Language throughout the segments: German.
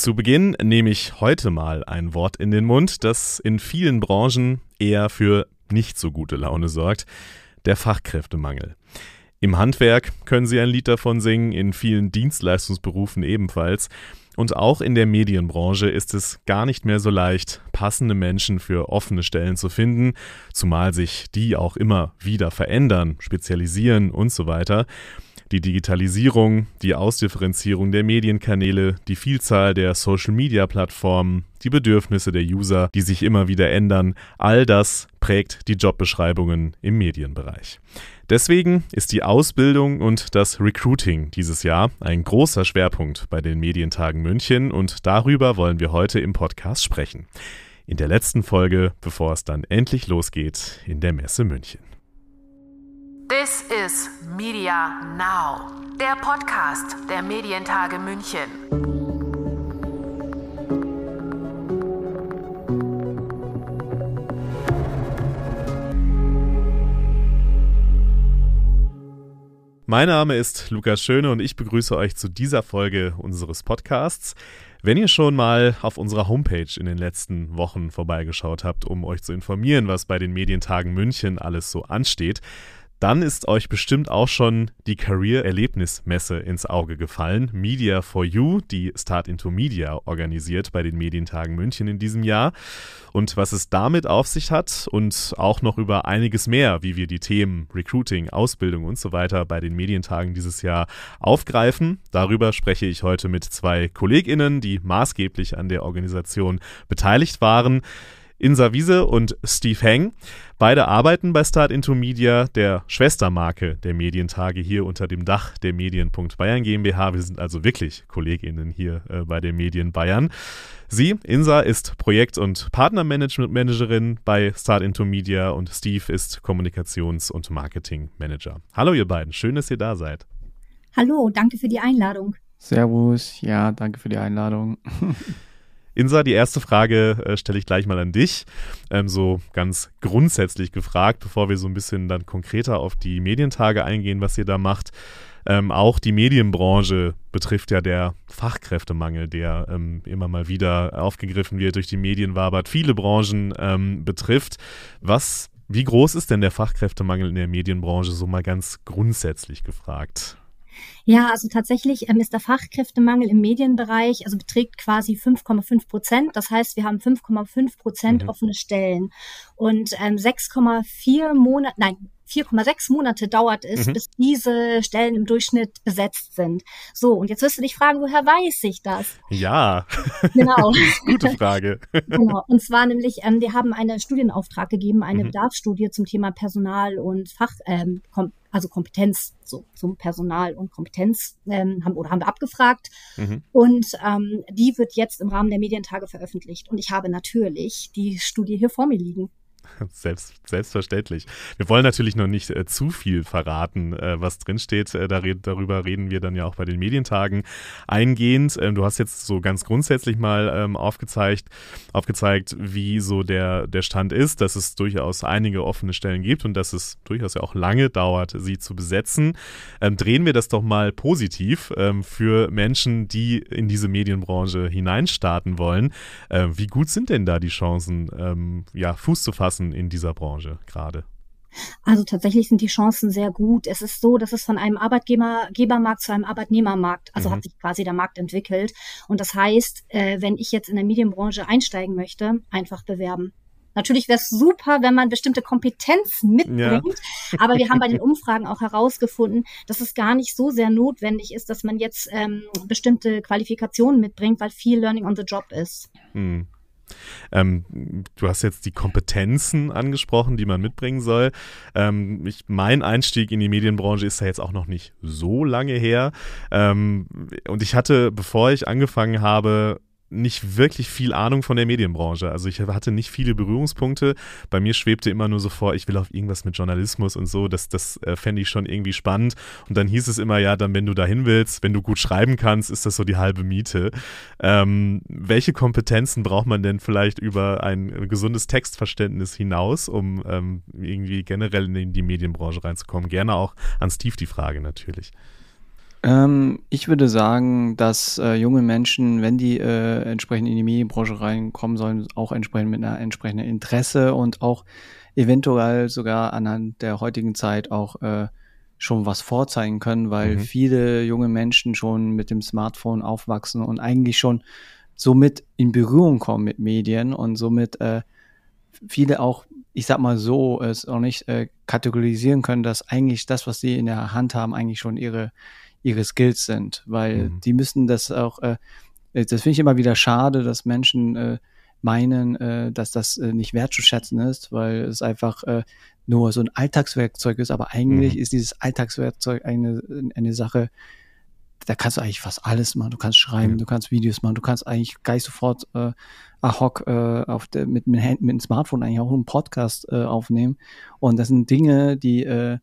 Zu Beginn nehme ich heute mal ein Wort in den Mund, das in vielen Branchen eher für nicht so gute Laune sorgt, der Fachkräftemangel. Im Handwerk können Sie ein Lied davon singen, in vielen Dienstleistungsberufen ebenfalls. Und auch in der Medienbranche ist es gar nicht mehr so leicht, passende Menschen für offene Stellen zu finden, zumal sich die auch immer wieder verändern, spezialisieren und so weiter. Die Digitalisierung, die Ausdifferenzierung der Medienkanäle, die Vielzahl der Social-Media-Plattformen, die Bedürfnisse der User, die sich immer wieder ändern, all das prägt die Jobbeschreibungen im Medienbereich. Deswegen ist die Ausbildung und das Recruiting dieses Jahr ein großer Schwerpunkt bei den Medientagen München und darüber wollen wir heute im Podcast sprechen. In der letzten Folge, bevor es dann endlich losgeht in der Messe München. This is Media Now, der Podcast der Medientage München. Mein Name ist Lukas Schöne und ich begrüße euch zu dieser Folge unseres Podcasts. Wenn ihr schon mal auf unserer Homepage in den letzten Wochen vorbeigeschaut habt, um euch zu informieren, was bei den Medientagen München alles so ansteht, dann ist euch bestimmt auch schon die career erlebnismesse ins Auge gefallen. Media for You, die Start into Media organisiert bei den Medientagen München in diesem Jahr. Und was es damit auf sich hat und auch noch über einiges mehr, wie wir die Themen Recruiting, Ausbildung und so weiter bei den Medientagen dieses Jahr aufgreifen, darüber spreche ich heute mit zwei KollegInnen, die maßgeblich an der Organisation beteiligt waren. Insa Wiese und Steve Heng. Beide arbeiten bei Start Into Media, der Schwestermarke der Medientage hier unter dem Dach der Medienpunkt Bayern GmbH. Wir sind also wirklich KollegInnen hier äh, bei den Medien Bayern. Sie, Insa, ist Projekt- und Partnermanagement-Managerin bei Start Into Media und Steve ist Kommunikations- und Marketing-Manager. Hallo ihr beiden, schön, dass ihr da seid. Hallo, danke für die Einladung. Servus, ja, danke für die Einladung. Insa, die erste Frage äh, stelle ich gleich mal an dich. Ähm, so ganz grundsätzlich gefragt, bevor wir so ein bisschen dann konkreter auf die Medientage eingehen, was ihr da macht. Ähm, auch die Medienbranche betrifft ja der Fachkräftemangel, der ähm, immer mal wieder aufgegriffen wird, durch die Medien wabert, viele Branchen ähm, betrifft. Was, wie groß ist denn der Fachkräftemangel in der Medienbranche, so mal ganz grundsätzlich gefragt? Ja, also tatsächlich ähm, ist der Fachkräftemangel im Medienbereich, also beträgt quasi 5,5 Prozent. Das heißt, wir haben 5,5 Prozent mhm. offene Stellen und ähm, 6,4 Monate, nein, 4,6 Monate dauert es, mhm. bis diese Stellen im Durchschnitt besetzt sind. So, und jetzt wirst du dich fragen, woher weiß ich das? Ja. Genau. gute Frage. genau. Und zwar nämlich, ähm, wir haben einen Studienauftrag gegeben, eine mhm. Bedarfsstudie zum Thema Personal und Fach, ähm, Kom also Kompetenz, so zum Personal und Kompetenz ähm, haben oder haben wir abgefragt. Mhm. Und ähm, die wird jetzt im Rahmen der Medientage veröffentlicht. Und ich habe natürlich die Studie hier vor mir liegen. Selbst, selbstverständlich. Wir wollen natürlich noch nicht äh, zu viel verraten, äh, was drinsteht. Äh, da red, darüber reden wir dann ja auch bei den Medientagen eingehend. Ähm, du hast jetzt so ganz grundsätzlich mal ähm, aufgezeigt, aufgezeigt, wie so der, der Stand ist, dass es durchaus einige offene Stellen gibt und dass es durchaus ja auch lange dauert, sie zu besetzen. Ähm, drehen wir das doch mal positiv ähm, für Menschen, die in diese Medienbranche hineinstarten wollen. Ähm, wie gut sind denn da die Chancen, ähm, ja, Fuß zu fassen? Chancen in dieser Branche gerade? Also tatsächlich sind die Chancen sehr gut. Es ist so, dass es von einem Arbeitgebermarkt zu einem Arbeitnehmermarkt, also mhm. hat sich quasi der Markt entwickelt. Und das heißt, äh, wenn ich jetzt in der Medienbranche einsteigen möchte, einfach bewerben. Natürlich wäre es super, wenn man bestimmte Kompetenzen mitbringt, ja. aber wir haben bei den Umfragen auch herausgefunden, dass es gar nicht so sehr notwendig ist, dass man jetzt ähm, bestimmte Qualifikationen mitbringt, weil viel Learning on the Job ist. Mhm. Ähm, du hast jetzt die Kompetenzen angesprochen, die man mitbringen soll. Ähm, ich, mein Einstieg in die Medienbranche ist ja jetzt auch noch nicht so lange her. Ähm, und ich hatte, bevor ich angefangen habe, nicht wirklich viel Ahnung von der Medienbranche. Also ich hatte nicht viele Berührungspunkte. Bei mir schwebte immer nur so vor, ich will auf irgendwas mit Journalismus und so. Das, das äh, fände ich schon irgendwie spannend. Und dann hieß es immer, ja, dann wenn du dahin willst, wenn du gut schreiben kannst, ist das so die halbe Miete. Ähm, welche Kompetenzen braucht man denn vielleicht über ein gesundes Textverständnis hinaus, um ähm, irgendwie generell in die Medienbranche reinzukommen? Gerne auch an Steve die Frage natürlich. Ähm, ich würde sagen, dass äh, junge Menschen, wenn die äh, entsprechend in die Medienbranche reinkommen sollen, auch entsprechend mit einer entsprechenden Interesse und auch eventuell sogar anhand der heutigen Zeit auch äh, schon was vorzeigen können, weil mhm. viele junge Menschen schon mit dem Smartphone aufwachsen und eigentlich schon somit in Berührung kommen mit Medien und somit äh, viele auch, ich sag mal so, es auch nicht äh, kategorisieren können, dass eigentlich das, was sie in der Hand haben, eigentlich schon ihre, ihre Skills sind, weil mhm. die müssen das auch, äh, äh, das finde ich immer wieder schade, dass Menschen äh, meinen, äh, dass das äh, nicht wertzuschätzen ist, weil es einfach äh, nur so ein Alltagswerkzeug ist, aber eigentlich mhm. ist dieses Alltagswerkzeug eine, eine Sache, da kannst du eigentlich fast alles machen. Du kannst schreiben, ja. du kannst Videos machen, du kannst eigentlich gleich sofort äh, ad hoc äh, auf der, mit, mit, mit dem Smartphone eigentlich auch einen Podcast äh, aufnehmen. Und das sind Dinge, die äh,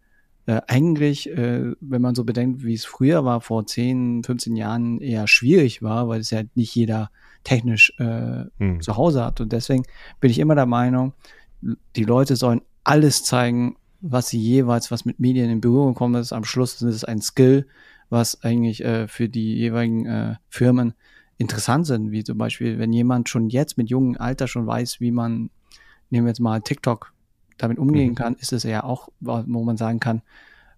äh, eigentlich, äh, wenn man so bedenkt, wie es früher war, vor 10, 15 Jahren eher schwierig war, weil es ja nicht jeder technisch äh, hm. zu Hause hat. Und deswegen bin ich immer der Meinung, die Leute sollen alles zeigen, was sie jeweils, was mit Medien in Berührung kommen ist. Am Schluss ist es ein Skill, was eigentlich äh, für die jeweiligen äh, Firmen interessant sind. Wie zum Beispiel, wenn jemand schon jetzt mit jungem Alter schon weiß, wie man, nehmen wir jetzt mal TikTok damit umgehen mhm. kann, ist es ja auch, wo man sagen kann,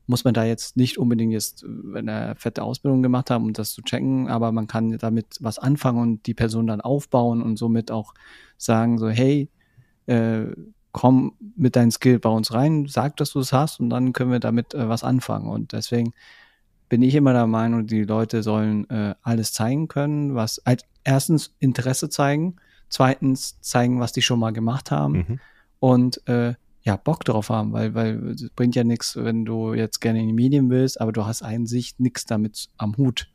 muss man da jetzt nicht unbedingt jetzt eine fette Ausbildung gemacht haben, um das zu checken, aber man kann damit was anfangen und die Person dann aufbauen und somit auch sagen, so, hey, äh, komm mit deinem Skill bei uns rein, sag, dass du es hast und dann können wir damit äh, was anfangen. Und deswegen bin ich immer der Meinung, die Leute sollen äh, alles zeigen können, was als halt erstens Interesse zeigen, zweitens zeigen, was die schon mal gemacht haben mhm. und äh, ja, Bock drauf haben, weil, weil es bringt ja nichts, wenn du jetzt gerne in die Medien willst, aber du hast eigentlich nichts damit am Hut.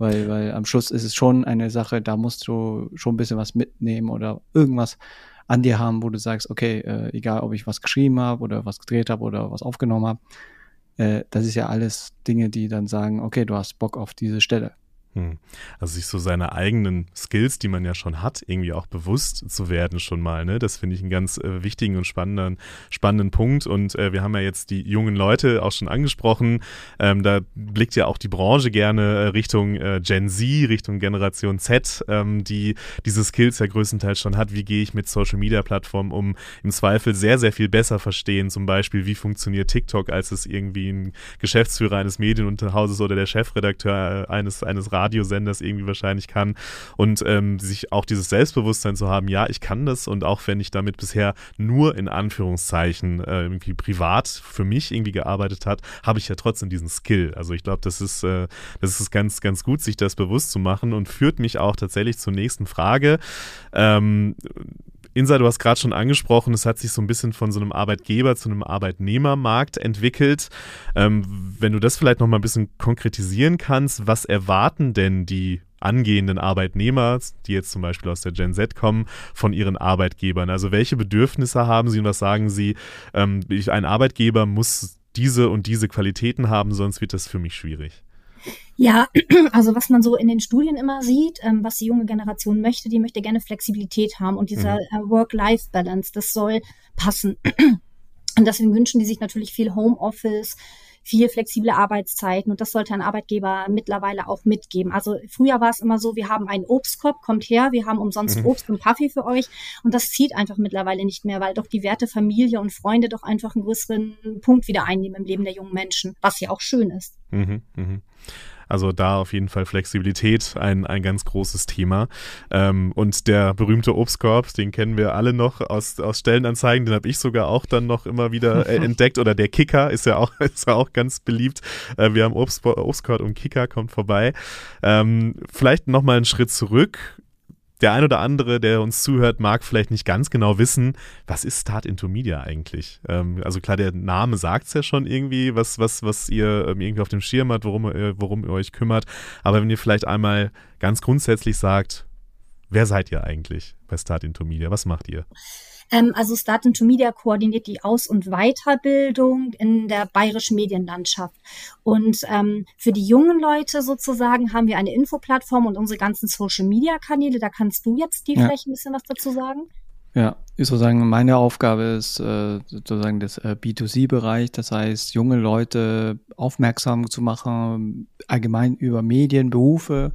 Weil, weil am Schluss ist es schon eine Sache, da musst du schon ein bisschen was mitnehmen oder irgendwas an dir haben, wo du sagst, okay, äh, egal ob ich was geschrieben habe oder was gedreht habe oder was aufgenommen habe, äh, das ist ja alles Dinge, die dann sagen, okay, du hast Bock auf diese Stelle. Hm. Also sich so seine eigenen Skills, die man ja schon hat, irgendwie auch bewusst zu werden schon mal. Ne? Das finde ich einen ganz äh, wichtigen und spannenden, spannenden Punkt. Und äh, wir haben ja jetzt die jungen Leute auch schon angesprochen. Ähm, da blickt ja auch die Branche gerne äh, Richtung äh, Gen Z, Richtung Generation Z, ähm, die diese Skills ja größtenteils schon hat. Wie gehe ich mit Social-Media-Plattformen um? Im Zweifel sehr, sehr viel besser verstehen. Zum Beispiel, wie funktioniert TikTok, als es irgendwie ein Geschäftsführer eines Medienunterhauses oder der Chefredakteur äh, eines, eines Radiosenders irgendwie wahrscheinlich kann. Und ähm, sich auch dieses Selbstbewusstsein zu haben, ja, ich kann das und auch wenn ich damit bisher nur in Anführungszeichen äh, irgendwie privat für mich irgendwie gearbeitet hat, habe ich ja trotzdem diesen Skill. Also ich glaube, das ist, äh, das ist ganz, ganz gut, sich das bewusst zu machen und führt mich auch tatsächlich zur nächsten Frage. Ähm, Insa, du hast gerade schon angesprochen, es hat sich so ein bisschen von so einem Arbeitgeber zu einem Arbeitnehmermarkt entwickelt. Ähm, wenn du das vielleicht noch mal ein bisschen konkretisieren kannst, was erwarten denn die angehenden Arbeitnehmer, die jetzt zum Beispiel aus der Gen Z kommen, von ihren Arbeitgebern? Also welche Bedürfnisse haben sie und was sagen sie? Ähm, ein Arbeitgeber muss diese und diese Qualitäten haben, sonst wird das für mich schwierig. Ja, also was man so in den Studien immer sieht, ähm, was die junge Generation möchte, die möchte gerne Flexibilität haben und dieser mhm. Äh, Work-Life-Balance, das soll passen. Und deswegen wünschen die sich natürlich viel Homeoffice, viel flexible Arbeitszeiten und das sollte ein Arbeitgeber mittlerweile auch mitgeben. Also früher war es immer so, wir haben einen Obstkorb, kommt her, wir haben umsonst mhm. Obst und Kaffee für euch und das zieht einfach mittlerweile nicht mehr, weil doch die Werte Familie und Freunde doch einfach einen größeren Punkt wieder einnehmen im Leben der jungen Menschen, was ja auch schön ist. Mhm, mh. Also da auf jeden Fall Flexibilität ein, ein ganz großes Thema. Ähm, und der berühmte Obstkorb, den kennen wir alle noch aus, aus Stellenanzeigen, den habe ich sogar auch dann noch immer wieder äh, entdeckt. Oder der Kicker ist ja auch, ist ja auch ganz beliebt. Äh, wir haben Obst, Obstkorb und Kicker kommt vorbei. Ähm, vielleicht nochmal einen Schritt zurück der ein oder andere, der uns zuhört, mag vielleicht nicht ganz genau wissen, was ist Start into Media eigentlich? Ähm, also klar, der Name sagt es ja schon irgendwie, was, was, was ihr ähm, irgendwie auf dem Schirm habt, worum, äh, worum ihr euch kümmert. Aber wenn ihr vielleicht einmal ganz grundsätzlich sagt, wer seid ihr eigentlich bei Start into Media? Was macht ihr? Ähm, also Start into Media koordiniert die Aus- und Weiterbildung in der bayerischen Medienlandschaft. Und ähm, für die jungen Leute sozusagen haben wir eine Infoplattform und unsere ganzen Social-Media-Kanäle. Da kannst du jetzt die ja. vielleicht ein bisschen was dazu sagen. Ja, ich würde sagen, meine Aufgabe ist äh, sozusagen das äh, B2C-Bereich, das heißt junge Leute aufmerksam zu machen, allgemein über Medien, Berufe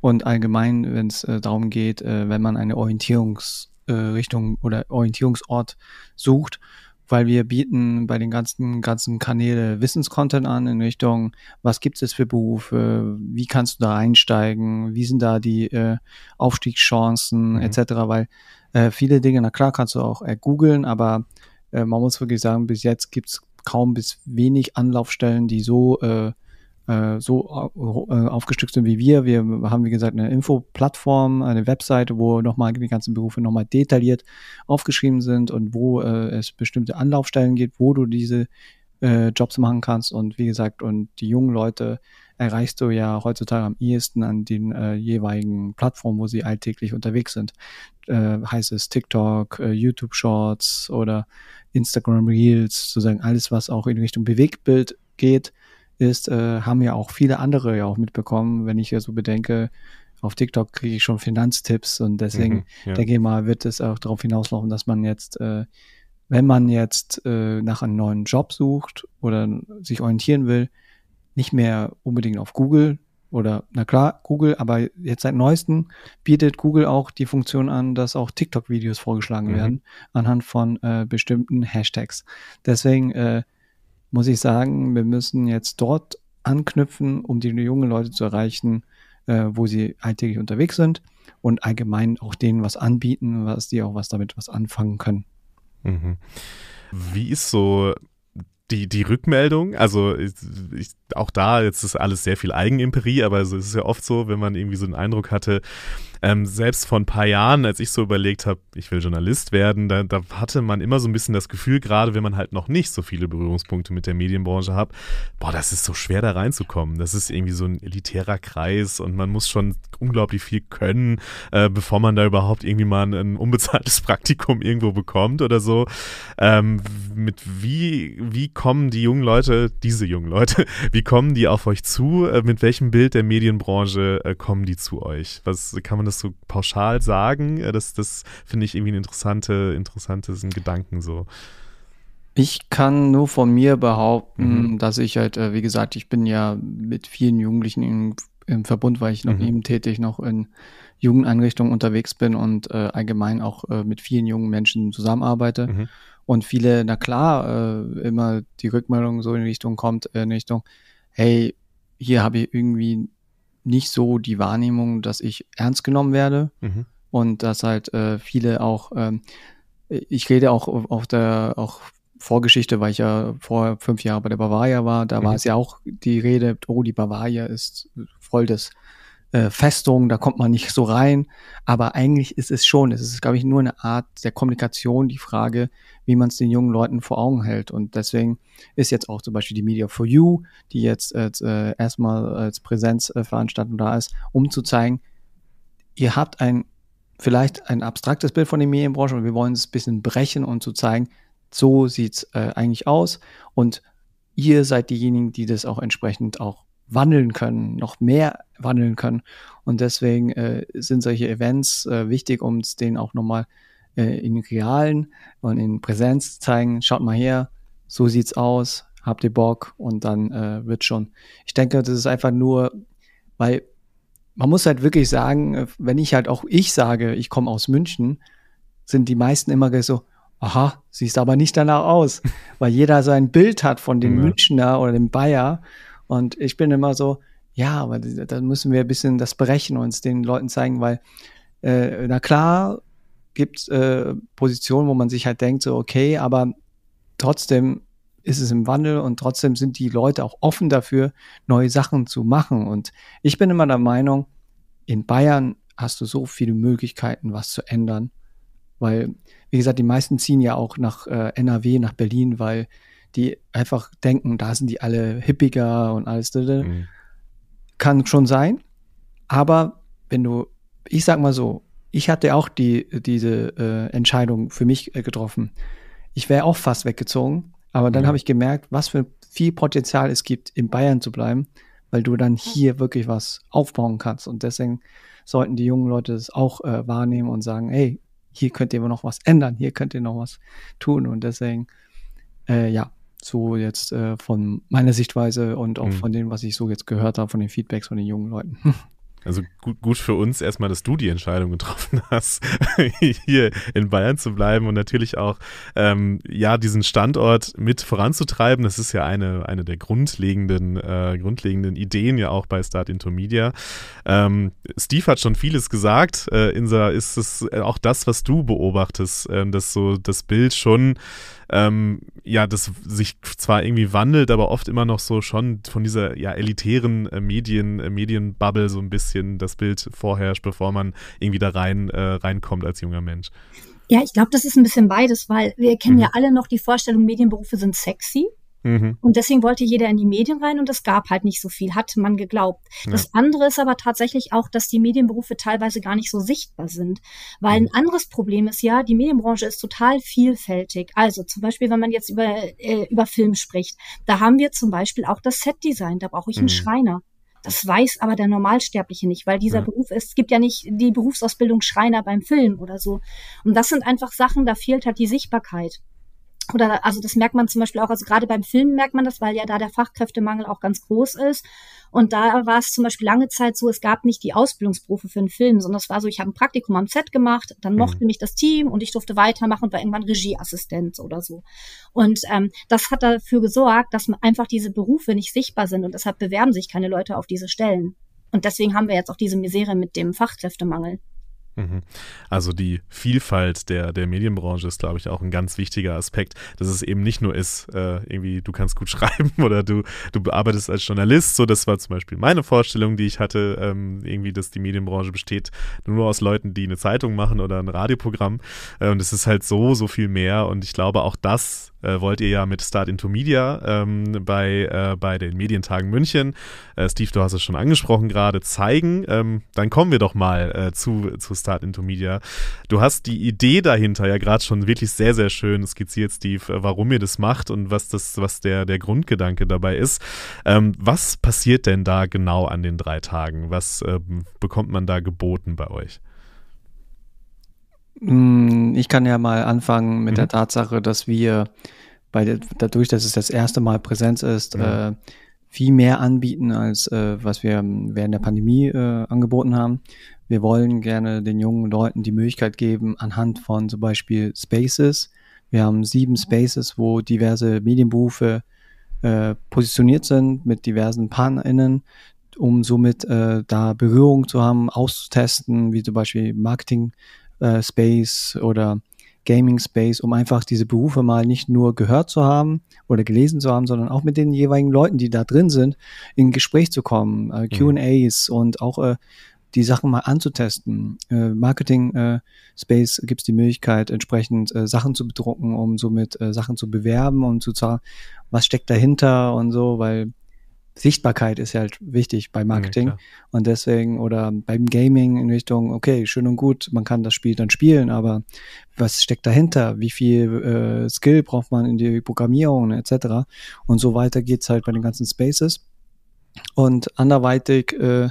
und allgemein, wenn es äh, darum geht, wenn man eine Orientierungs äh, Richtung oder Orientierungsort sucht, weil wir bieten bei den ganzen, ganzen Kanäle Wissenscontent an in Richtung, was gibt es für Berufe, wie kannst du da einsteigen, wie sind da die äh, Aufstiegschancen mhm. etc., weil äh, viele Dinge, na klar kannst du auch äh, googeln, aber äh, man muss wirklich sagen, bis jetzt gibt es kaum bis wenig Anlaufstellen, die so äh, äh, so äh, aufgestückt sind wie wir. Wir haben, wie gesagt, eine Infoplattform, eine Webseite, wo nochmal die ganzen Berufe nochmal detailliert aufgeschrieben sind und wo äh, es bestimmte Anlaufstellen gibt, wo du diese äh, Jobs machen kannst. Und wie gesagt, und die jungen Leute erreichst du ja heutzutage am ehesten an den äh, jeweiligen Plattformen, wo sie alltäglich unterwegs sind. Äh, heißt es TikTok, äh, YouTube Shorts oder Instagram Reels, sozusagen alles, was auch in Richtung Bewegtbild geht, ist, äh, haben ja auch viele andere ja auch mitbekommen, wenn ich ja so bedenke, auf TikTok kriege ich schon Finanztipps und deswegen mhm, ja. denke ich mal, wird es auch darauf hinauslaufen, dass man jetzt, äh, wenn man jetzt äh, nach einem neuen Job sucht oder sich orientieren will, nicht mehr unbedingt auf Google oder na klar Google, aber jetzt seit neuestem bietet Google auch die Funktion an, dass auch TikTok-Videos vorgeschlagen mhm. werden anhand von äh, bestimmten Hashtags. Deswegen äh, muss ich sagen, wir müssen jetzt dort anknüpfen, um die jungen Leute zu erreichen, äh, wo sie alltäglich unterwegs sind und allgemein auch denen was anbieten, was die auch was damit was anfangen können. Mhm. Wie ist so die, die Rückmeldung, also ich, ich, auch da, jetzt ist alles sehr viel Eigenimperie, aber es ist ja oft so, wenn man irgendwie so einen Eindruck hatte, ähm, selbst vor ein paar Jahren, als ich so überlegt habe, ich will Journalist werden, da, da, hatte man immer so ein bisschen das Gefühl, gerade wenn man halt noch nicht so viele Berührungspunkte mit der Medienbranche hat, boah, das ist so schwer da reinzukommen. Das ist irgendwie so ein elitärer Kreis und man muss schon unglaublich viel können, äh, bevor man da überhaupt irgendwie mal ein, ein, unbezahltes Praktikum irgendwo bekommt oder so. Ähm, mit wie, wie kommen die jungen Leute, diese jungen Leute, wie kommen die auf euch zu? Äh, mit welchem Bild der Medienbranche äh, kommen die zu euch? Was kann man das so pauschal sagen. Äh, das, das finde ich irgendwie ein interessante, interessanten Gedanken so. Ich kann nur von mir behaupten, mhm. dass ich halt, äh, wie gesagt, ich bin ja mit vielen Jugendlichen im, im Verbund, weil ich noch mhm. tätig noch in Jugendeinrichtungen unterwegs bin und äh, allgemein auch äh, mit vielen jungen Menschen zusammenarbeite. Mhm. Und viele, na klar, äh, immer die Rückmeldung so in Richtung kommt, äh, in Richtung, hey, hier habe ich irgendwie nicht so die Wahrnehmung, dass ich ernst genommen werde mhm. und dass halt äh, viele auch, ähm, ich rede auch auf der, auch Vorgeschichte, weil ich ja vor fünf Jahren bei der Bavaria war, da mhm. war es ja auch die Rede, oh, die Bavaria ist voll des äh, Festung, da kommt man nicht so rein. Aber eigentlich ist es schon, es ist, glaube ich, nur eine Art der Kommunikation, die Frage, wie man es den jungen Leuten vor Augen hält. Und deswegen ist jetzt auch zum Beispiel die Media for You, die jetzt äh, erstmal als Präsenzveranstaltung äh, da ist, um zu zeigen, ihr habt ein vielleicht ein abstraktes Bild von der Medienbranche, und wir wollen es ein bisschen brechen und um zu zeigen, so sieht es äh, eigentlich aus. Und ihr seid diejenigen, die das auch entsprechend auch wandeln können, noch mehr wandeln können. Und deswegen äh, sind solche Events äh, wichtig, um es denen auch nochmal äh, in realen und in Präsenz zeigen, schaut mal her, so sieht's aus, habt ihr Bock und dann äh, wird schon. Ich denke, das ist einfach nur, weil man muss halt wirklich sagen, äh, wenn ich halt auch ich sage, ich komme aus München, sind die meisten immer so, aha, siehst aber nicht danach aus, weil jeder so ein Bild hat von dem ja. Münchner oder dem Bayer und ich bin immer so, ja, aber da müssen wir ein bisschen das berechnen und uns den Leuten zeigen, weil äh, na klar, gibt äh, Positionen, wo man sich halt denkt, so, okay, aber trotzdem ist es im Wandel und trotzdem sind die Leute auch offen dafür, neue Sachen zu machen. Und ich bin immer der Meinung, in Bayern hast du so viele Möglichkeiten, was zu ändern. Weil, wie gesagt, die meisten ziehen ja auch nach äh, NRW, nach Berlin, weil die einfach denken, da sind die alle hippiger und alles. Mhm. Kann schon sein. Aber wenn du, ich sag mal so, ich hatte auch die, diese äh, Entscheidung für mich äh, getroffen. Ich wäre auch fast weggezogen, aber dann ja. habe ich gemerkt, was für viel Potenzial es gibt, in Bayern zu bleiben, weil du dann hier wirklich was aufbauen kannst. Und deswegen sollten die jungen Leute das auch äh, wahrnehmen und sagen, hey, hier könnt ihr noch was ändern, hier könnt ihr noch was tun. Und deswegen, äh, ja, so jetzt äh, von meiner Sichtweise und auch mhm. von dem, was ich so jetzt gehört habe, von den Feedbacks von den jungen Leuten. Also gut, gut für uns erstmal, dass du die Entscheidung getroffen hast, hier in Bayern zu bleiben und natürlich auch ähm, ja diesen Standort mit voranzutreiben. Das ist ja eine, eine der grundlegenden, äh, grundlegenden Ideen ja auch bei Start Intermedia. Ähm, Steve hat schon vieles gesagt. Äh, Insa, ist es auch das, was du beobachtest, äh, dass so das Bild schon ähm, ja, das sich zwar irgendwie wandelt, aber oft immer noch so schon von dieser ja elitären äh, Medien, äh, Medienbubble so ein bisschen das Bild vorherrscht, bevor man irgendwie da rein, äh, reinkommt als junger Mensch. Ja, ich glaube, das ist ein bisschen beides, weil wir kennen mhm. ja alle noch die Vorstellung, Medienberufe sind sexy. Mhm. Und deswegen wollte jeder in die Medien rein und es gab halt nicht so viel, hat man geglaubt. Ja. Das andere ist aber tatsächlich auch, dass die Medienberufe teilweise gar nicht so sichtbar sind. Weil mhm. ein anderes Problem ist ja, die Medienbranche ist total vielfältig. Also zum Beispiel, wenn man jetzt über, äh, über Film spricht, da haben wir zum Beispiel auch das Setdesign, da brauche ich einen mhm. Schreiner. Das weiß aber der Normalsterbliche nicht, weil dieser ja. Beruf ist, es gibt ja nicht die Berufsausbildung Schreiner beim Film oder so. Und das sind einfach Sachen, da fehlt halt die Sichtbarkeit oder also das merkt man zum Beispiel auch, also gerade beim Film merkt man das, weil ja da der Fachkräftemangel auch ganz groß ist. Und da war es zum Beispiel lange Zeit so, es gab nicht die Ausbildungsberufe für einen Film, sondern es war so, ich habe ein Praktikum am Set gemacht, dann mhm. mochte mich das Team und ich durfte weitermachen und war irgendwann Regieassistent oder so. Und ähm, das hat dafür gesorgt, dass einfach diese Berufe nicht sichtbar sind und deshalb bewerben sich keine Leute auf diese Stellen. Und deswegen haben wir jetzt auch diese Misere mit dem Fachkräftemangel. Mhm. Also die Vielfalt der, der Medienbranche ist, glaube ich, auch ein ganz wichtiger Aspekt, dass es eben nicht nur ist, äh, irgendwie du kannst gut schreiben oder du, du arbeitest als Journalist. So, das war zum Beispiel meine Vorstellung, die ich hatte, ähm, irgendwie, dass die Medienbranche besteht nur aus Leuten, die eine Zeitung machen oder ein Radioprogramm. Äh, und es ist halt so, so viel mehr. Und ich glaube, auch das äh, wollt ihr ja mit Start into Media ähm, bei, äh, bei den Medientagen München, äh, Steve, du hast es schon angesprochen gerade, zeigen. Ähm, dann kommen wir doch mal äh, zu, zu Start into Media. Du hast die Idee dahinter ja gerade schon wirklich sehr, sehr schön skizziert, Steve, äh, warum ihr das macht und was, das, was der, der Grundgedanke dabei ist. Ähm, was passiert denn da genau an den drei Tagen? Was ähm, bekommt man da geboten bei euch? Hm, ich kann ja mal anfangen mit mhm. der Tatsache, dass wir bei der, dadurch, dass es das erste Mal Präsenz ist, mhm. äh, viel mehr anbieten, als äh, was wir während der Pandemie äh, angeboten haben. Wir wollen gerne den jungen Leuten die Möglichkeit geben, anhand von zum Beispiel Spaces. Wir haben sieben Spaces, wo diverse Medienberufe äh, positioniert sind mit diversen PartnerInnen, um somit äh, da Berührung zu haben, auszutesten, wie zum Beispiel Marketing, äh, Space oder Gaming Space, um einfach diese Berufe mal nicht nur gehört zu haben oder gelesen zu haben, sondern auch mit den jeweiligen Leuten, die da drin sind, in Gespräch zu kommen, äh, mhm. QAs mhm. und auch äh, die Sachen mal anzutesten. Äh, Marketing äh, Space gibt es die Möglichkeit, entsprechend äh, Sachen zu bedrucken, um somit äh, Sachen zu bewerben und zu sagen, was steckt dahinter und so, weil Sichtbarkeit ist halt wichtig bei Marketing. Ja, und deswegen, oder beim Gaming in Richtung, okay, schön und gut, man kann das Spiel dann spielen, aber was steckt dahinter? Wie viel äh, Skill braucht man in die Programmierung ne, etc.? Und so weiter geht es halt bei den ganzen Spaces. Und anderweitig äh,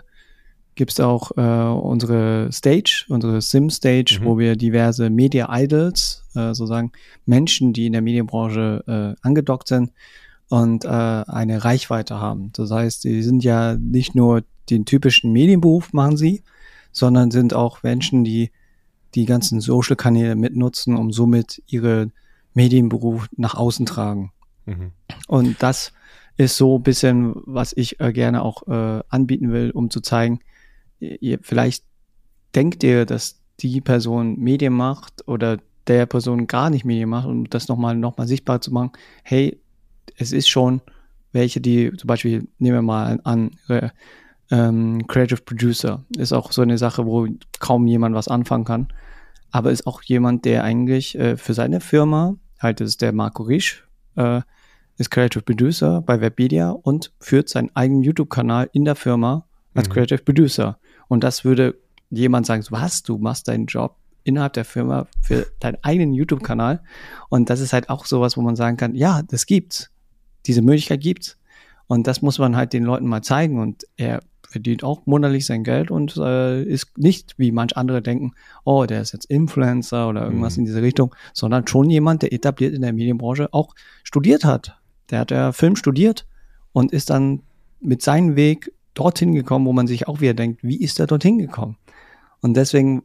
gibt es auch äh, unsere Stage, unsere Sim-Stage, mhm. wo wir diverse Media Idols, äh, sozusagen Menschen, die in der Medienbranche äh, angedockt sind, und äh, eine Reichweite haben. Das heißt, sie sind ja nicht nur den typischen Medienberuf machen sie, sondern sind auch Menschen, die die ganzen Social-Kanäle mitnutzen, um somit ihre Medienberuf nach außen tragen. Mhm. Und das ist so ein bisschen, was ich äh, gerne auch äh, anbieten will, um zu zeigen, ihr, vielleicht denkt ihr, dass die Person Medien macht oder der Person gar nicht Medien macht, um das nochmal noch mal sichtbar zu machen. Hey, es ist schon welche, die zum Beispiel, nehmen wir mal an, äh, ähm, Creative Producer ist auch so eine Sache, wo kaum jemand was anfangen kann, aber ist auch jemand, der eigentlich äh, für seine Firma, halt ist der Marco Risch, äh, ist Creative Producer bei Webedia und führt seinen eigenen YouTube-Kanal in der Firma als mhm. Creative Producer. Und das würde jemand sagen, so, was, du machst deinen Job innerhalb der Firma für deinen eigenen YouTube-Kanal. Und das ist halt auch sowas, wo man sagen kann, ja, das gibt's diese Möglichkeit gibt's. Und das muss man halt den Leuten mal zeigen. Und er verdient auch monatlich sein Geld und äh, ist nicht, wie manch andere denken, oh, der ist jetzt Influencer oder irgendwas mhm. in diese Richtung, sondern schon jemand, der etabliert in der Medienbranche auch studiert hat. Der hat ja Film studiert und ist dann mit seinem Weg dorthin gekommen, wo man sich auch wieder denkt, wie ist er dorthin gekommen? Und deswegen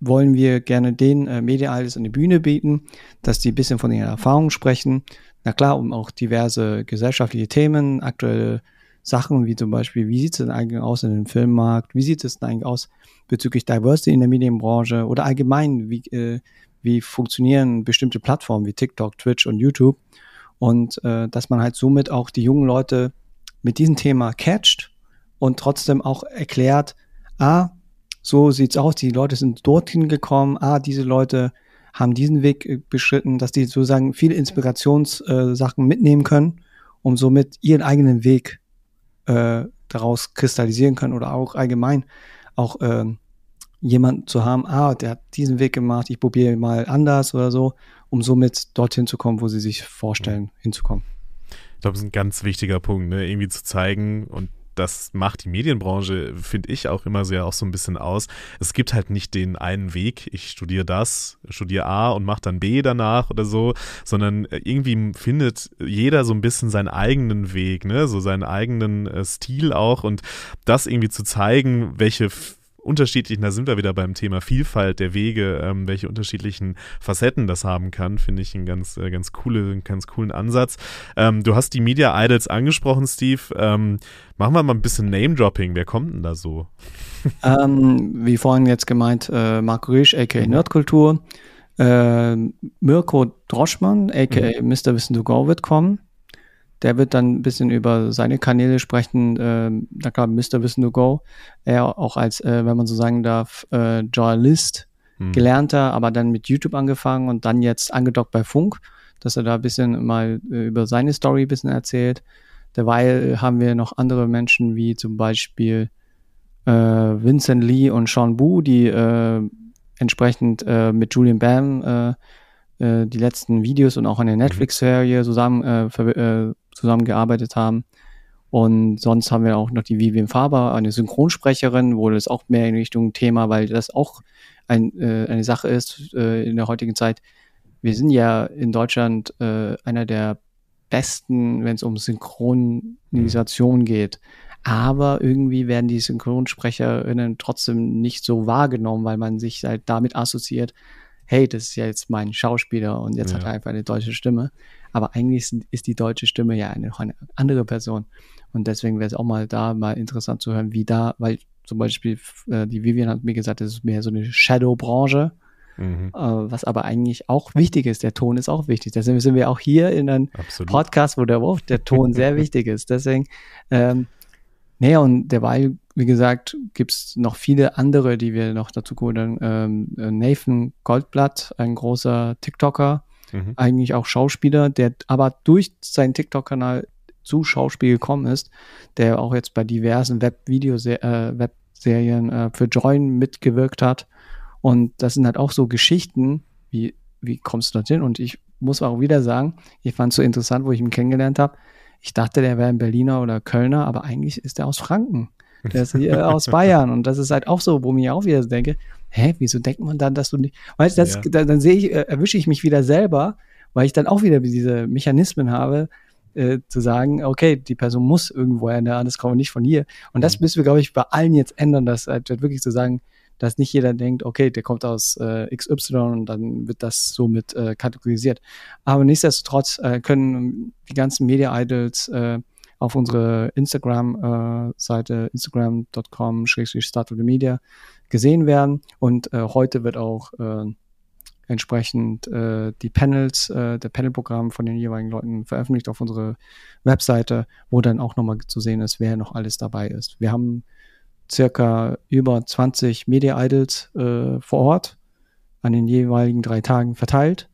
wollen wir gerne den äh, Media Idols an die Bühne bieten, dass die ein bisschen von ihren Erfahrungen sprechen na klar, um auch diverse gesellschaftliche Themen, aktuelle Sachen wie zum Beispiel, wie sieht es denn eigentlich aus in dem Filmmarkt, wie sieht es denn eigentlich aus bezüglich Diversity in der Medienbranche oder allgemein, wie, äh, wie funktionieren bestimmte Plattformen wie TikTok, Twitch und YouTube und äh, dass man halt somit auch die jungen Leute mit diesem Thema catcht und trotzdem auch erklärt, ah, so sieht es aus, die Leute sind dorthin gekommen, ah, diese Leute haben diesen Weg äh, beschritten, dass die sozusagen viele Inspirationssachen äh, mitnehmen können, um somit ihren eigenen Weg äh, daraus kristallisieren können oder auch allgemein auch äh, jemanden zu haben, ah, der hat diesen Weg gemacht, ich probiere mal anders oder so, um somit dorthin zu kommen, wo sie sich vorstellen, mhm. hinzukommen. Ich glaube, das ist ein ganz wichtiger Punkt, ne? irgendwie zu zeigen und das macht die Medienbranche, finde ich, auch immer sehr auch so ein bisschen aus. Es gibt halt nicht den einen Weg, ich studiere das, studiere A und mache dann B danach oder so, sondern äh, irgendwie findet jeder so ein bisschen seinen eigenen Weg, ne? so seinen eigenen äh, Stil auch und das irgendwie zu zeigen, welche unterschiedlichen, da sind wir wieder beim Thema Vielfalt der Wege, ähm, welche unterschiedlichen Facetten das haben kann, finde ich einen ganz, äh, ganz, coole, ganz coolen Ansatz. Ähm, du hast die Media Idols angesprochen, Steve. Ähm, machen wir mal ein bisschen Name-Dropping. Wer kommt denn da so? Ähm, wie vorhin jetzt gemeint, äh, Marco Riesch, a.k.a. Mhm. Nerdkultur. Äh, Mirko Droschmann, a.k.a. Mhm. Mr. Wissen to Go, wird kommen. Der wird dann ein bisschen über seine Kanäle sprechen. Ähm, da gab Mr. Wissen to Go. Er auch als, äh, wenn man so sagen darf, äh, Journalist hm. gelernter, aber dann mit YouTube angefangen und dann jetzt angedockt bei Funk, dass er da ein bisschen mal äh, über seine Story ein bisschen erzählt. Derweil äh, haben wir noch andere Menschen wie zum Beispiel äh, Vincent Lee und Sean Bu, die äh, entsprechend äh, mit Julian Bam Äh, äh die letzten Videos und auch eine mhm. Netflix-Serie zusammen äh, äh, zusammengearbeitet haben. Und sonst haben wir auch noch die Vivian Faber, eine Synchronsprecherin, wo das auch mehr in Richtung Thema, weil das auch ein, äh, eine Sache ist äh, in der heutigen Zeit. Wir sind ja in Deutschland äh, einer der besten, wenn es um Synchronisation geht. Aber irgendwie werden die Synchronsprecherinnen trotzdem nicht so wahrgenommen, weil man sich halt damit assoziiert, hey, das ist ja jetzt mein Schauspieler und jetzt ja. hat er einfach eine deutsche Stimme. Aber eigentlich ist die deutsche Stimme ja eine, eine andere Person. Und deswegen wäre es auch mal da mal interessant zu hören, wie da, weil zum Beispiel äh, die Vivian hat mir gesagt, das ist mehr so eine Shadow-Branche. Mhm. Äh, was aber eigentlich auch wichtig ist. Der Ton ist auch wichtig. Deswegen sind wir auch hier in einem Absolut. Podcast, wo der, wow, der Ton sehr wichtig ist. Deswegen, ähm, nee, und derweil wie gesagt, gibt es noch viele andere, die wir noch dazu holen. Ähm, Nathan Goldblatt, ein großer TikToker, mhm. eigentlich auch Schauspieler, der aber durch seinen TikTok-Kanal zu Schauspiel gekommen ist, der auch jetzt bei diversen Web-Videoserien äh, Web äh, für Join mitgewirkt hat. Und das sind halt auch so Geschichten, wie, wie kommst du dorthin? Und ich muss auch wieder sagen, ich fand es so interessant, wo ich ihn kennengelernt habe. Ich dachte, der wäre ein Berliner oder Kölner, aber eigentlich ist er aus Franken. Der ist äh, aus Bayern. Und das ist halt auch so, wo ich auch wieder denke, hä, wieso denkt man dann, dass du nicht. Weißt du, ja. dann, dann sehe ich, äh, erwische ich mich wieder selber, weil ich dann auch wieder diese Mechanismen habe, äh, zu sagen, okay, die Person muss irgendwo in der Hand, das kommt nicht von hier. Und das mhm. müssen wir, glaube ich, bei allen jetzt ändern, das halt, halt wirklich zu sagen, dass nicht jeder denkt, okay, der kommt aus äh, XY und dann wird das somit äh, kategorisiert. Aber nichtsdestotrotz äh, können die ganzen Media-Idols, äh, auf unsere Instagram-Seite äh, instagram.com Media gesehen werden. Und äh, heute wird auch äh, entsprechend äh, die Panels, äh, der Panelprogramm von den jeweiligen Leuten veröffentlicht auf unsere Webseite, wo dann auch nochmal zu sehen ist, wer noch alles dabei ist. Wir haben circa über 20 Media Idols äh, vor Ort an den jeweiligen drei Tagen verteilt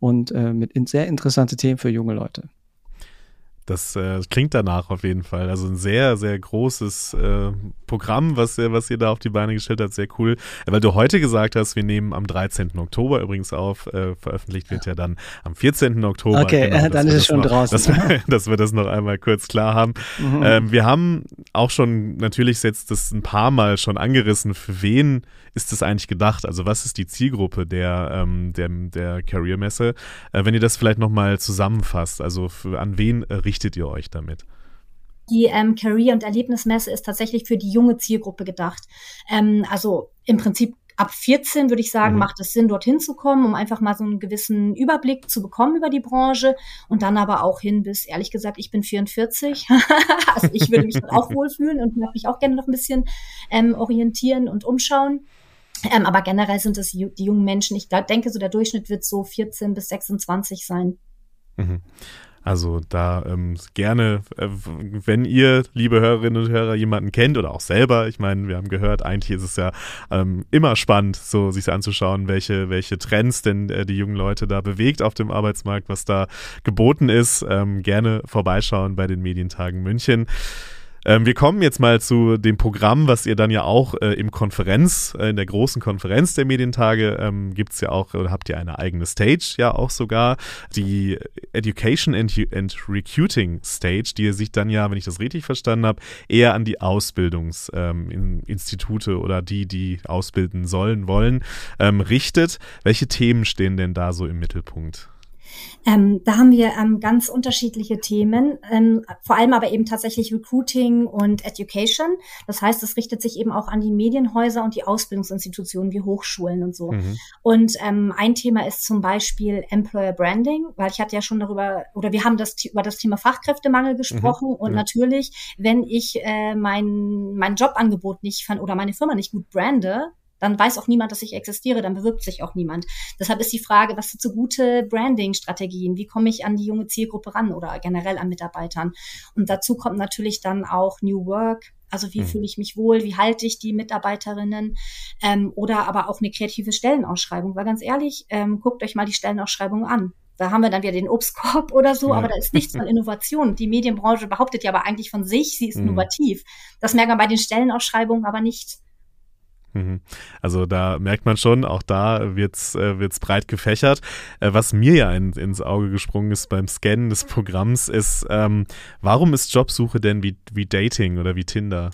und mit in sehr interessante Themen für junge Leute. Das äh, klingt danach auf jeden Fall. Also ein sehr, sehr großes äh, Programm, was, was ihr da auf die Beine gestellt habt. Sehr cool. Äh, weil du heute gesagt hast, wir nehmen am 13. Oktober übrigens auf. Äh, veröffentlicht wird ja. ja dann am 14. Oktober. Okay, genau, dann ist es schon noch, draußen. Dass, ja. dass, wir das noch einmal kurz klar haben. Mhm. Ähm, wir haben auch schon natürlich jetzt das ein paar Mal schon angerissen. Für wen ist das eigentlich gedacht? Also was ist die Zielgruppe der, ähm, der, der Career-Messe? Äh, wenn ihr das vielleicht nochmal zusammenfasst, also für, an wen richtet äh, richtet ihr euch damit? Die ähm, Career- und Erlebnismesse ist tatsächlich für die junge Zielgruppe gedacht. Ähm, also im Prinzip ab 14 würde ich sagen, mhm. macht es Sinn, dorthin zu kommen, um einfach mal so einen gewissen Überblick zu bekommen über die Branche und dann aber auch hin bis, ehrlich gesagt, ich bin 44. also ich würde mich dann auch wohlfühlen und mich auch gerne noch ein bisschen ähm, orientieren und umschauen. Ähm, aber generell sind es die jungen Menschen. Ich denke, so der Durchschnitt wird so 14 bis 26 sein. Mhm. Also da ähm, gerne, äh, wenn ihr, liebe Hörerinnen und Hörer, jemanden kennt oder auch selber, ich meine, wir haben gehört, eigentlich ist es ja ähm, immer spannend, so sich anzuschauen, welche, welche Trends denn äh, die jungen Leute da bewegt auf dem Arbeitsmarkt, was da geboten ist. Ähm, gerne vorbeischauen bei den Medientagen München. Ähm, wir kommen jetzt mal zu dem Programm, was ihr dann ja auch äh, im Konferenz, äh, in der großen Konferenz der Medientage, ähm, gibt es ja auch, oder habt ihr eine eigene Stage ja auch sogar, die Education and, and Recruiting Stage, die sich dann ja, wenn ich das richtig verstanden habe, eher an die Ausbildungsinstitute ähm, oder die, die ausbilden sollen, wollen, ähm, richtet. Welche Themen stehen denn da so im Mittelpunkt? Ähm, da haben wir ähm, ganz unterschiedliche Themen, ähm, vor allem aber eben tatsächlich Recruiting und Education. Das heißt, es richtet sich eben auch an die Medienhäuser und die Ausbildungsinstitutionen wie Hochschulen und so. Mhm. Und ähm, ein Thema ist zum Beispiel Employer Branding, weil ich hatte ja schon darüber, oder wir haben das über das Thema Fachkräftemangel gesprochen. Mhm. Und ja. natürlich, wenn ich äh, mein, mein Jobangebot nicht fand oder meine Firma nicht gut brande, dann weiß auch niemand, dass ich existiere, dann bewirbt sich auch niemand. Deshalb ist die Frage, was sind so gute Branding-Strategien? Wie komme ich an die junge Zielgruppe ran oder generell an Mitarbeitern? Und dazu kommt natürlich dann auch New Work, also wie mhm. fühle ich mich wohl, wie halte ich die Mitarbeiterinnen ähm, oder aber auch eine kreative Stellenausschreibung. Weil ganz ehrlich, ähm, guckt euch mal die Stellenausschreibung an. Da haben wir dann wieder den Obstkorb oder so, ja. aber da ist nichts von Innovation. Die Medienbranche behauptet ja aber eigentlich von sich, sie ist mhm. innovativ. Das merkt man bei den Stellenausschreibungen aber nicht. Mhm. Also da merkt man schon, auch da wird's äh, wird's breit gefächert. Äh, was mir ja in, ins Auge gesprungen ist beim Scannen des Programms, ist, ähm, warum ist Jobsuche denn wie, wie Dating oder wie Tinder?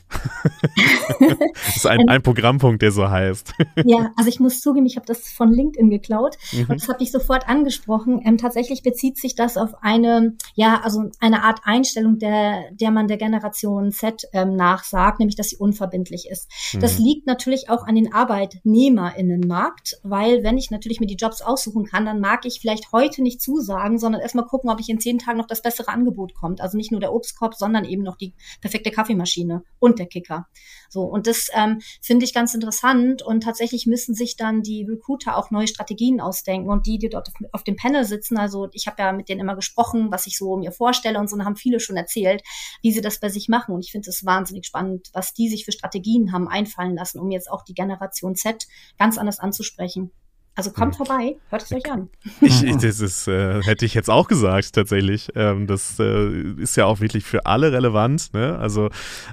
das ist ein, ein Programmpunkt, der so heißt. ja, also ich muss zugeben, ich habe das von LinkedIn geklaut mhm. und das habe ich sofort angesprochen. Ähm, tatsächlich bezieht sich das auf eine, ja, also eine Art Einstellung, der, der man der Generation Z ähm, nachsagt, nämlich dass sie unverbindlich ist. Mhm. Das liegt natürlich auch an den Arbeitnehmerinnenmarkt, weil wenn ich natürlich mir die Jobs aussuchen kann, dann mag ich vielleicht heute nicht zusagen, sondern erstmal gucken, ob ich in zehn Tagen noch das bessere Angebot kommt. Also nicht nur der Obstkorb, sondern eben noch die perfekte Kaffeemaschine und der Kicker. So, und das ähm, finde ich ganz interessant. Und tatsächlich müssen sich dann die Recruiter auch neue Strategien ausdenken. Und die, die dort auf, auf dem Panel sitzen, also ich habe ja mit denen immer gesprochen, was ich so mir vorstelle und so, und haben viele schon erzählt, wie sie das bei sich machen. Und ich finde es wahnsinnig spannend, was die sich für Strategien haben einfallen lassen, um jetzt auch auch die Generation Z ganz anders anzusprechen. Also kommt hm. vorbei, hört es euch an. Ich, das ist, äh, hätte ich jetzt auch gesagt, tatsächlich. Ähm, das äh, ist ja auch wirklich für alle relevant. Ne? Also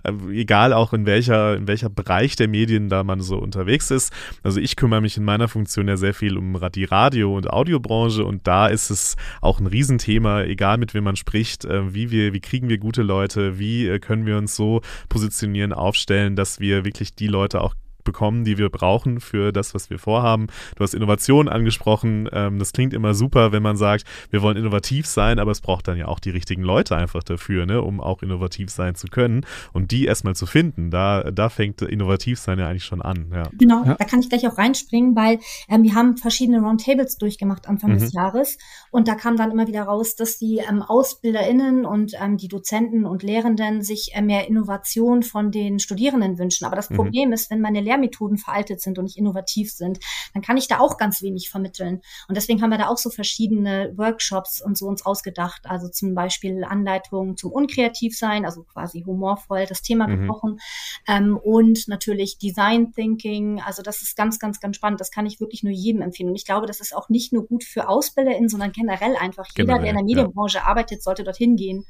äh, egal auch in welcher, in welcher Bereich der Medien da man so unterwegs ist. Also ich kümmere mich in meiner Funktion ja sehr viel um die Radio- und Audiobranche und da ist es auch ein Riesenthema, egal mit wem man spricht, äh, wie wir, wie kriegen wir gute Leute, wie äh, können wir uns so positionieren, aufstellen, dass wir wirklich die Leute auch bekommen, die wir brauchen für das, was wir vorhaben. Du hast Innovation angesprochen. Ähm, das klingt immer super, wenn man sagt, wir wollen innovativ sein, aber es braucht dann ja auch die richtigen Leute einfach dafür, ne, um auch innovativ sein zu können. Und die erstmal zu finden, da, da fängt innovativ sein ja eigentlich schon an. Ja. Genau, ja. da kann ich gleich auch reinspringen, weil ähm, wir haben verschiedene Roundtables durchgemacht Anfang mhm. des Jahres und da kam dann immer wieder raus, dass die ähm, AusbilderInnen und ähm, die Dozenten und Lehrenden sich äh, mehr Innovation von den Studierenden wünschen. Aber das mhm. Problem ist, wenn meine Lehr Lehrmethoden veraltet sind und nicht innovativ sind, dann kann ich da auch ganz wenig vermitteln. Und deswegen haben wir da auch so verschiedene Workshops und so uns ausgedacht. Also zum Beispiel Anleitungen zum Unkreativsein, also quasi humorvoll das Thema mhm. gebrochen. Ähm, und natürlich Design Thinking. Also das ist ganz, ganz, ganz spannend. Das kann ich wirklich nur jedem empfehlen. Und ich glaube, das ist auch nicht nur gut für AusbilderInnen, sondern generell einfach jeder, generell, der in der Medienbranche ja. arbeitet, sollte dorthin gehen.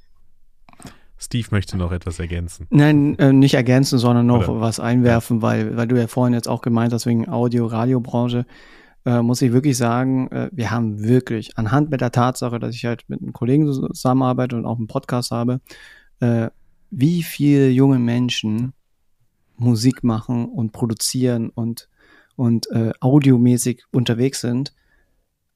Steve möchte noch etwas ergänzen. Nein, äh, nicht ergänzen, sondern noch Oder? was einwerfen, weil, weil du ja vorhin jetzt auch gemeint hast, wegen Audio-Radio-Branche, äh, muss ich wirklich sagen, äh, wir haben wirklich anhand mit der Tatsache, dass ich halt mit einem Kollegen zusammenarbeite und auch einen Podcast habe, äh, wie viele junge Menschen Musik machen und produzieren und, und äh, audiomäßig unterwegs sind,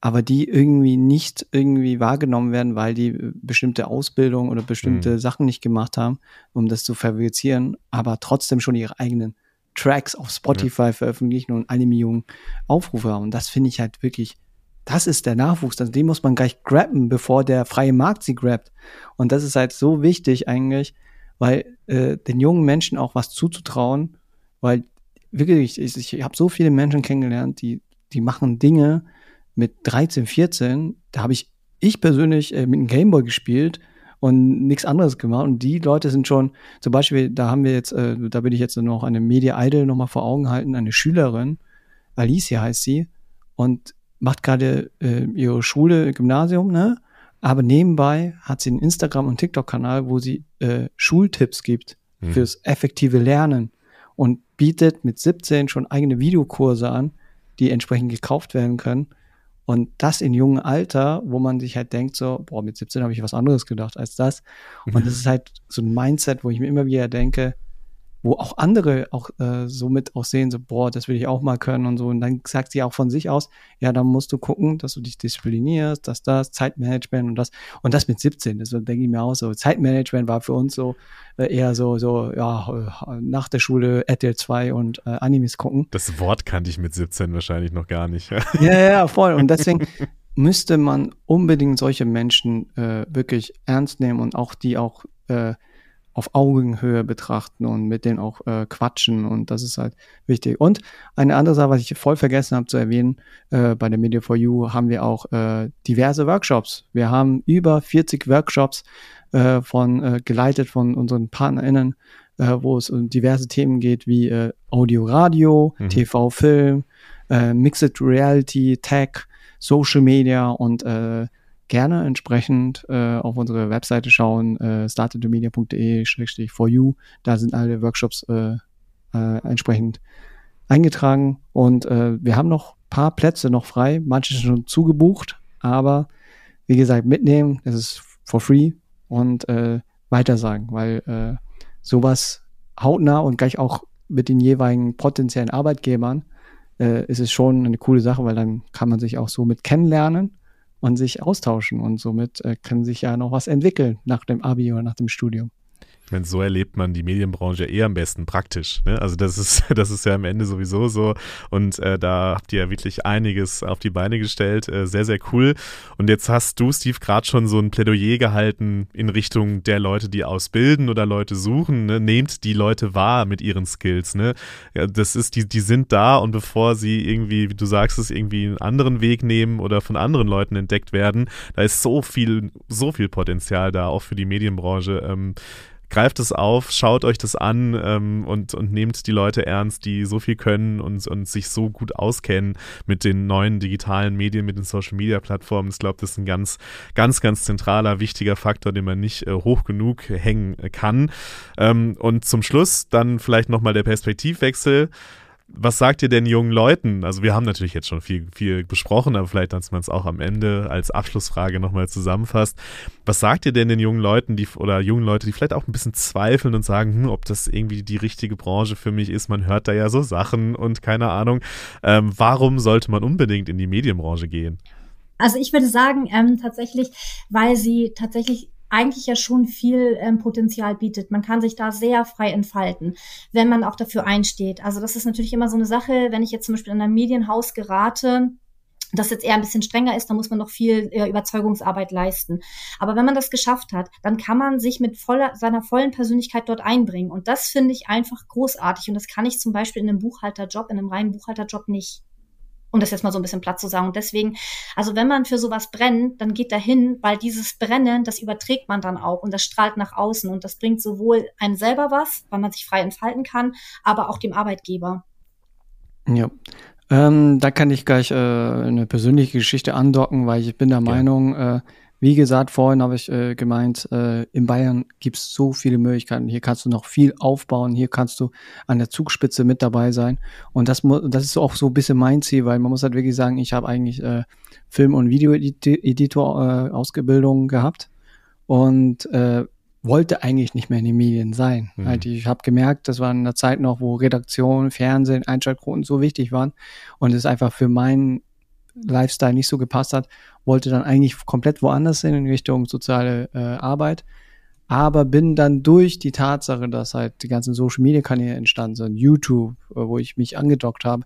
aber die irgendwie nicht irgendwie wahrgenommen werden, weil die äh, bestimmte Ausbildung oder bestimmte mhm. Sachen nicht gemacht haben, um das zu fabrizieren, aber trotzdem schon ihre eigenen Tracks auf Spotify ja. veröffentlichen und eine Million Aufrufe haben. Und das finde ich halt wirklich, das ist der Nachwuchs. Also den muss man gleich grabben, bevor der freie Markt sie grabt. Und das ist halt so wichtig eigentlich, weil äh, den jungen Menschen auch was zuzutrauen, weil wirklich, ich, ich habe so viele Menschen kennengelernt, die, die machen Dinge, mit 13, 14, da habe ich, ich persönlich äh, mit einem Gameboy gespielt und nichts anderes gemacht. Und die Leute sind schon, zum Beispiel, da haben wir jetzt, äh, da bin ich jetzt noch eine Media Idol nochmal vor Augen halten, eine Schülerin, Alicia heißt sie, und macht gerade äh, ihre Schule, Gymnasium, ne? Aber nebenbei hat sie einen Instagram- und TikTok-Kanal, wo sie äh, Schultipps gibt mhm. fürs effektive Lernen und bietet mit 17 schon eigene Videokurse an, die entsprechend gekauft werden können. Und das in jungen Alter, wo man sich halt denkt, so, boah, mit 17 habe ich was anderes gedacht als das. Und mhm. das ist halt so ein Mindset, wo ich mir immer wieder denke, wo auch andere auch äh, so mit auch sehen, so, boah, das will ich auch mal können und so. Und dann sagt sie auch von sich aus, ja, dann musst du gucken, dass du dich disziplinierst, dass das, Zeitmanagement und das. Und das mit 17, das denke ich mir auch so. Zeitmanagement war für uns so äh, eher so, so, ja, äh, nach der Schule RTL 2 und äh, Animes gucken. Das Wort kannte ich mit 17 wahrscheinlich noch gar nicht. ja, ja, voll. Und deswegen müsste man unbedingt solche Menschen äh, wirklich ernst nehmen und auch die auch äh, auf Augenhöhe betrachten und mit denen auch äh, quatschen und das ist halt wichtig. Und eine andere Sache, was ich voll vergessen habe zu erwähnen, äh, bei der Media for You haben wir auch äh, diverse Workshops. Wir haben über 40 Workshops äh, von äh, geleitet von unseren PartnerInnen, äh, wo es um diverse Themen geht wie Audio, Radio, mhm. TV, Film, Mixed Reality, Tech, Social Media und gerne entsprechend äh, auf unsere Webseite schauen, äh, startedomedia.de-for you. Da sind alle Workshops äh, äh, entsprechend eingetragen. Und äh, wir haben noch ein paar Plätze noch frei. Manche sind schon zugebucht, aber wie gesagt, mitnehmen, das ist for free und äh, weitersagen, weil äh, sowas hautnah und gleich auch mit den jeweiligen potenziellen Arbeitgebern äh, ist es schon eine coole Sache, weil dann kann man sich auch so mit kennenlernen und sich austauschen und somit äh, kann sich ja noch was entwickeln nach dem Abi oder nach dem Studium meine, so erlebt man die Medienbranche eh am besten praktisch. Ne? Also das ist, das ist ja am Ende sowieso so. Und äh, da habt ihr ja wirklich einiges auf die Beine gestellt. Äh, sehr, sehr cool. Und jetzt hast du, Steve, gerade schon so ein Plädoyer gehalten in Richtung der Leute, die ausbilden oder Leute suchen. Ne? Nehmt die Leute wahr mit ihren Skills. Ne? Ja, das ist, die, die sind da und bevor sie irgendwie, wie du sagst es, irgendwie einen anderen Weg nehmen oder von anderen Leuten entdeckt werden, da ist so viel, so viel Potenzial da, auch für die Medienbranche. Ähm, greift es auf, schaut euch das an ähm, und, und nehmt die Leute ernst, die so viel können und, und sich so gut auskennen mit den neuen digitalen Medien, mit den Social Media Plattformen. Ich glaube, das ist ein ganz, ganz, ganz zentraler, wichtiger Faktor, den man nicht äh, hoch genug hängen kann. Ähm, und zum Schluss dann vielleicht nochmal der Perspektivwechsel was sagt ihr denn jungen Leuten? Also wir haben natürlich jetzt schon viel, viel besprochen, aber vielleicht, dass man es auch am Ende als Abschlussfrage nochmal zusammenfasst. Was sagt ihr denn den jungen Leuten, die oder jungen Leute, die vielleicht auch ein bisschen zweifeln und sagen, hm, ob das irgendwie die richtige Branche für mich ist? Man hört da ja so Sachen und keine Ahnung. Ähm, warum sollte man unbedingt in die Medienbranche gehen? Also ich würde sagen, ähm, tatsächlich, weil sie tatsächlich eigentlich ja schon viel ähm, Potenzial bietet. Man kann sich da sehr frei entfalten, wenn man auch dafür einsteht. Also das ist natürlich immer so eine Sache, wenn ich jetzt zum Beispiel in einem Medienhaus gerate, das jetzt eher ein bisschen strenger ist, da muss man noch viel äh, Überzeugungsarbeit leisten. Aber wenn man das geschafft hat, dann kann man sich mit voller, seiner vollen Persönlichkeit dort einbringen. Und das finde ich einfach großartig. Und das kann ich zum Beispiel in einem Buchhalterjob, in einem reinen Buchhalterjob nicht um das jetzt mal so ein bisschen platt zu sagen. Und deswegen, also wenn man für sowas brennt, dann geht dahin, weil dieses Brennen, das überträgt man dann auch und das strahlt nach außen und das bringt sowohl einem selber was, weil man sich frei entfalten kann, aber auch dem Arbeitgeber. Ja. Ähm, da kann ich gleich äh, eine persönliche Geschichte andocken, weil ich bin der ja. Meinung, äh, wie gesagt, vorhin habe ich äh, gemeint, äh, in Bayern gibt es so viele Möglichkeiten. Hier kannst du noch viel aufbauen, hier kannst du an der Zugspitze mit dabei sein. Und das, das ist auch so ein bisschen mein Ziel, weil man muss halt wirklich sagen, ich habe eigentlich äh, Film- und video editor äh, ausbildung gehabt und äh, wollte eigentlich nicht mehr in den Medien sein. Mhm. Halt, ich habe gemerkt, das war in der Zeit noch, wo Redaktion, Fernsehen, Einschaltquoten so wichtig waren und es ist einfach für meinen Lifestyle nicht so gepasst hat, wollte dann eigentlich komplett woanders hin in Richtung soziale äh, Arbeit. Aber bin dann durch die Tatsache, dass halt die ganzen Social Media Kanäle entstanden sind, YouTube, äh, wo ich mich angedockt habe,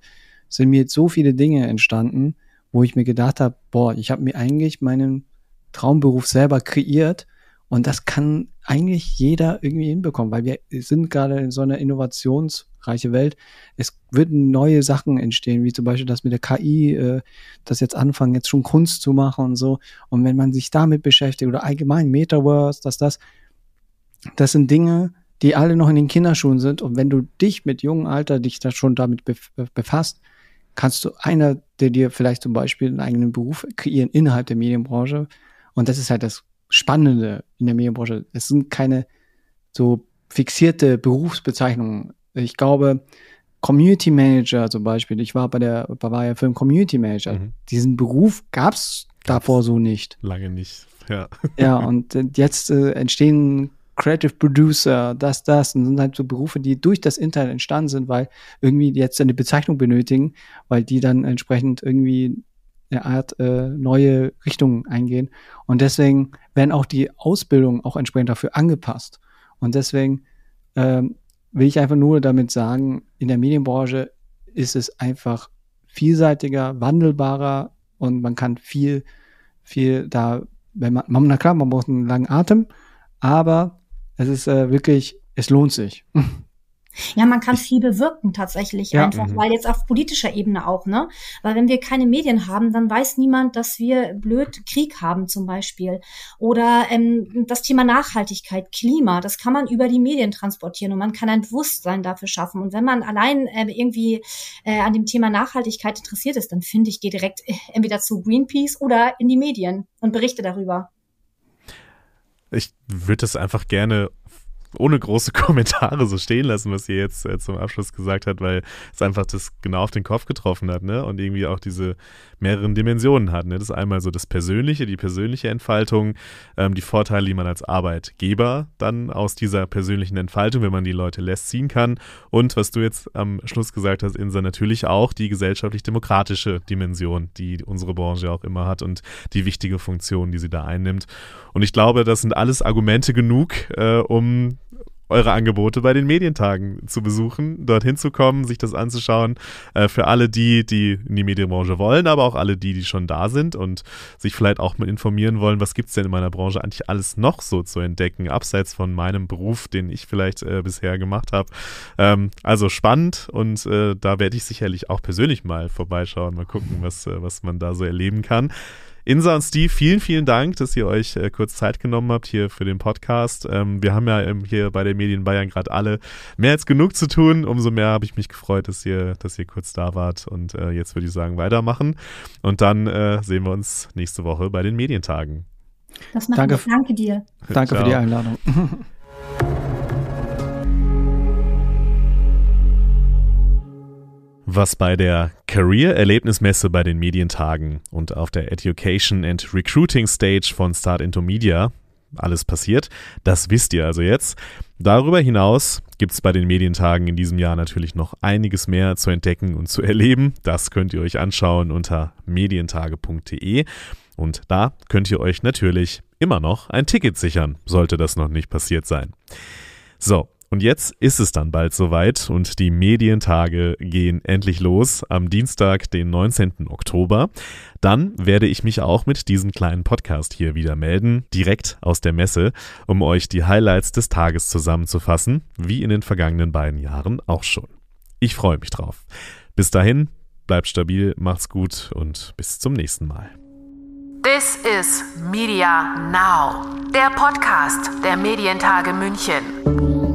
sind mir jetzt so viele Dinge entstanden, wo ich mir gedacht habe, boah, ich habe mir eigentlich meinen Traumberuf selber kreiert und das kann eigentlich jeder irgendwie hinbekommen, weil wir sind gerade in so einer innovationsreiche Welt. Es würden neue Sachen entstehen, wie zum Beispiel das mit der KI, äh, das jetzt anfangen, jetzt schon Kunst zu machen und so. Und wenn man sich damit beschäftigt oder allgemein Metaverse, dass das, das sind Dinge, die alle noch in den Kinderschuhen sind. Und wenn du dich mit jungem Alter dich da schon damit befasst, kannst du einer, der dir vielleicht zum Beispiel einen eigenen Beruf kreieren innerhalb der Medienbranche. Und das ist halt das Spannende in der Medienbranche. Es sind keine so fixierte Berufsbezeichnungen. Ich glaube, Community Manager zum Beispiel, ich war bei der Bavaria Film Community Manager. Mhm. Diesen Beruf gab es davor so nicht. Lange nicht, ja. Ja, und äh, jetzt äh, entstehen Creative Producer, das, das, und sind halt so Berufe, die durch das Internet entstanden sind, weil irgendwie jetzt eine Bezeichnung benötigen, weil die dann entsprechend irgendwie eine Art äh, neue Richtungen eingehen. Und deswegen werden auch die Ausbildungen auch entsprechend dafür angepasst. Und deswegen ähm, will ich einfach nur damit sagen, in der Medienbranche ist es einfach vielseitiger, wandelbarer und man kann viel, viel da, wenn man, na klar, man braucht einen langen Atem, aber es ist äh, wirklich, es lohnt sich. Ja, man kann viel bewirken tatsächlich ja, einfach, mhm. weil jetzt auf politischer Ebene auch, ne? Weil wenn wir keine Medien haben, dann weiß niemand, dass wir blöd Krieg haben zum Beispiel. Oder ähm, das Thema Nachhaltigkeit, Klima, das kann man über die Medien transportieren und man kann ein Bewusstsein dafür schaffen. Und wenn man allein äh, irgendwie äh, an dem Thema Nachhaltigkeit interessiert ist, dann finde ich, geh direkt äh, entweder zu Greenpeace oder in die Medien und berichte darüber. Ich würde das einfach gerne ohne große Kommentare so stehen lassen, was ihr jetzt äh, zum Abschluss gesagt habt, weil es einfach das genau auf den Kopf getroffen hat, ne? Und irgendwie auch diese mehreren Dimensionen hat, ne? Das ist einmal so das Persönliche, die persönliche Entfaltung, ähm, die Vorteile, die man als Arbeitgeber dann aus dieser persönlichen Entfaltung, wenn man die Leute lässt, ziehen kann. Und was du jetzt am Schluss gesagt hast, Insa, natürlich auch die gesellschaftlich-demokratische Dimension, die unsere Branche auch immer hat und die wichtige Funktion, die sie da einnimmt. Und ich glaube, das sind alles Argumente genug, äh, um eure Angebote bei den Medientagen zu besuchen, dorthin zu kommen, sich das anzuschauen. Äh, für alle die, die in die Medienbranche wollen, aber auch alle die, die schon da sind und sich vielleicht auch mit informieren wollen, was gibt es denn in meiner Branche eigentlich alles noch so zu entdecken, abseits von meinem Beruf, den ich vielleicht äh, bisher gemacht habe. Ähm, also spannend und äh, da werde ich sicherlich auch persönlich mal vorbeischauen, mal gucken, was, äh, was man da so erleben kann. Insa und Steve, vielen, vielen Dank, dass ihr euch äh, kurz Zeit genommen habt hier für den Podcast. Ähm, wir haben ja ähm, hier bei den Medien Bayern gerade alle mehr als genug zu tun. Umso mehr habe ich mich gefreut, dass ihr, dass ihr kurz da wart. Und äh, jetzt würde ich sagen, weitermachen. Und dann äh, sehen wir uns nächste Woche bei den Medientagen. Das machen danke, wir. Danke dir. Danke Ciao. für die Einladung. was bei der Career-Erlebnismesse bei den Medientagen und auf der Education and Recruiting Stage von Start Into Media alles passiert, das wisst ihr also jetzt. Darüber hinaus gibt es bei den Medientagen in diesem Jahr natürlich noch einiges mehr zu entdecken und zu erleben. Das könnt ihr euch anschauen unter medientage.de und da könnt ihr euch natürlich immer noch ein Ticket sichern, sollte das noch nicht passiert sein. So, und jetzt ist es dann bald soweit und die Medientage gehen endlich los am Dienstag, den 19. Oktober. Dann werde ich mich auch mit diesem kleinen Podcast hier wieder melden, direkt aus der Messe, um euch die Highlights des Tages zusammenzufassen, wie in den vergangenen beiden Jahren auch schon. Ich freue mich drauf. Bis dahin, bleibt stabil, macht's gut und bis zum nächsten Mal. This is Media Now, der Podcast der Medientage München.